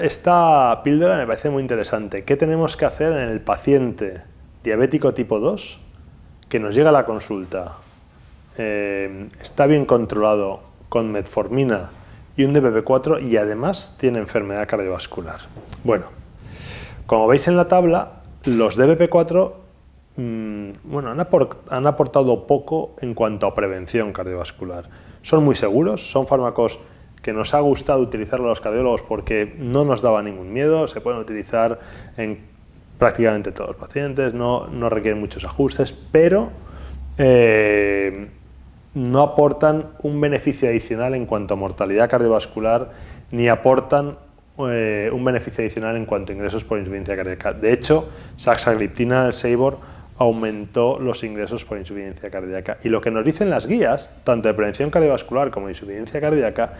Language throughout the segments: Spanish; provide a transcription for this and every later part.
Esta píldora me parece muy interesante. ¿Qué tenemos que hacer en el paciente diabético tipo 2 que nos llega a la consulta? Eh, está bien controlado con metformina y un DPP4 y además tiene enfermedad cardiovascular. Bueno, como veis en la tabla, los dbp 4 mm, han aportado poco en cuanto a prevención cardiovascular. Son muy seguros, son fármacos que nos ha gustado utilizarlo a los cardiólogos porque no nos daba ningún miedo, se pueden utilizar en prácticamente todos los pacientes, no, requieren muchos ajustes, pero eh, no aportan un beneficio adicional en cuanto a mortalidad cardiovascular, ni aportan eh, un beneficio adicional en cuanto a ingresos por insuficiencia cardíaca. De hecho, saxagliptina, el Sabor, aumentó los ingresos por insuficiencia cardíaca. Y lo que nos dicen las guías, tanto de prevención cardiovascular como de insuficiencia cardíaca,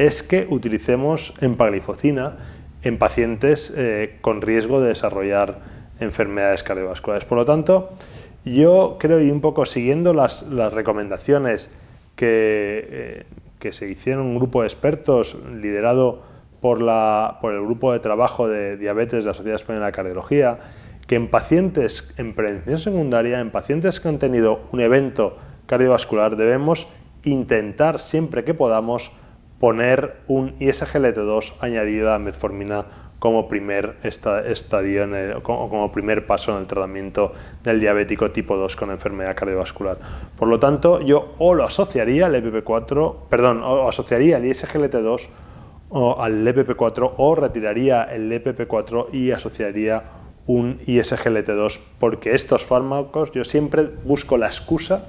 es que utilicemos empaglifocina en pacientes eh, con riesgo de desarrollar enfermedades cardiovasculares. Por lo tanto, yo creo, y un poco siguiendo las, recomendaciones que, eh, que, se hicieron un grupo de expertos liderado por, la, por el grupo de trabajo de diabetes de la Sociedad Española de Cardiología, que en pacientes en prevención secundaria, en pacientes que han tenido un evento cardiovascular, debemos intentar siempre que podamos poner un ISGLT2 e añadido a metformina como primer estadio en como primer paso en el tratamiento del diabético tipo 2 con enfermedad cardiovascular. Por lo tanto, yo o lo asociaría al EPP4, perdón, o asociaría el ISGLT2 e o al EPP4 o retiraría el EPP4 y asociaría un ISGLT2 e porque estos fármacos yo siempre busco la excusa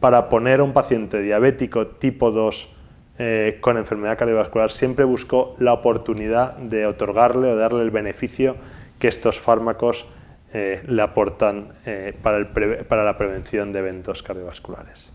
para poner a un paciente diabético tipo 2 eh, con enfermedad cardiovascular siempre buscó la oportunidad de otorgarle o darle el beneficio que estos fármacos eh, le aportan eh, para la prevención de eventos cardiovasculares.